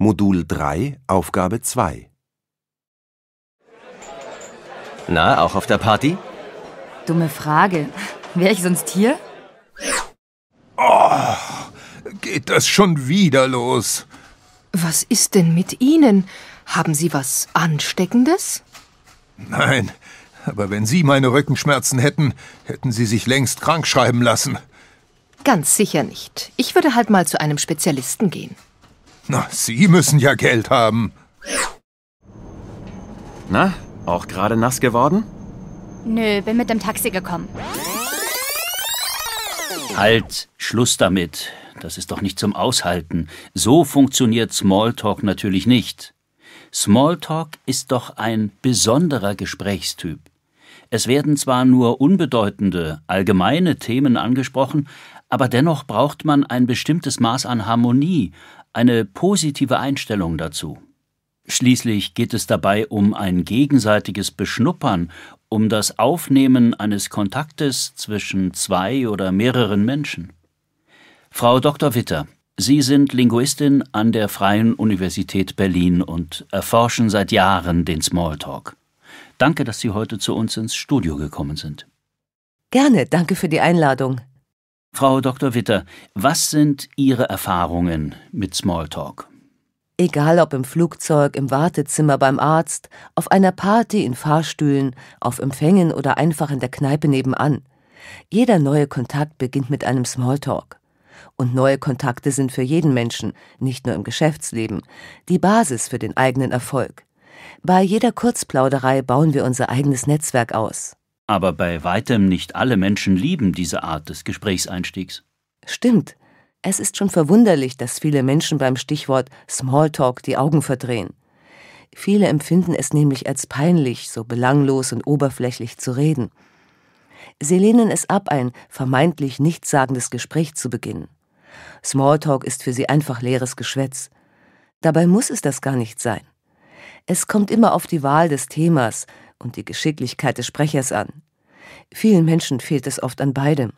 Modul 3, Aufgabe 2. Na, auch auf der Party? Dumme Frage. Wäre ich sonst hier? Oh, geht das schon wieder los? Was ist denn mit Ihnen? Haben Sie was Ansteckendes? Nein, aber wenn Sie meine Rückenschmerzen hätten, hätten Sie sich längst krank schreiben lassen. Ganz sicher nicht. Ich würde halt mal zu einem Spezialisten gehen. Na, Sie müssen ja Geld haben. Na, auch gerade nass geworden? Nö, bin mit dem Taxi gekommen. Halt, Schluss damit. Das ist doch nicht zum Aushalten. So funktioniert Smalltalk natürlich nicht. Smalltalk ist doch ein besonderer Gesprächstyp. Es werden zwar nur unbedeutende, allgemeine Themen angesprochen, aber dennoch braucht man ein bestimmtes Maß an Harmonie, eine positive Einstellung dazu. Schließlich geht es dabei um ein gegenseitiges Beschnuppern, um das Aufnehmen eines Kontaktes zwischen zwei oder mehreren Menschen. Frau Dr. Witter, Sie sind Linguistin an der Freien Universität Berlin und erforschen seit Jahren den Smalltalk. Danke, dass Sie heute zu uns ins Studio gekommen sind. Gerne, danke für die Einladung. Frau Dr. Witter, was sind Ihre Erfahrungen mit Smalltalk? Egal ob im Flugzeug, im Wartezimmer, beim Arzt, auf einer Party, in Fahrstühlen, auf Empfängen oder einfach in der Kneipe nebenan. Jeder neue Kontakt beginnt mit einem Smalltalk. Und neue Kontakte sind für jeden Menschen, nicht nur im Geschäftsleben, die Basis für den eigenen Erfolg. Bei jeder Kurzplauderei bauen wir unser eigenes Netzwerk aus. Aber bei weitem nicht alle Menschen lieben diese Art des Gesprächseinstiegs. Stimmt. Es ist schon verwunderlich, dass viele Menschen beim Stichwort Smalltalk die Augen verdrehen. Viele empfinden es nämlich als peinlich, so belanglos und oberflächlich zu reden. Sie lehnen es ab, ein vermeintlich nichtssagendes Gespräch zu beginnen. Smalltalk ist für sie einfach leeres Geschwätz. Dabei muss es das gar nicht sein. Es kommt immer auf die Wahl des Themas, und die Geschicklichkeit des Sprechers an. Vielen Menschen fehlt es oft an beidem.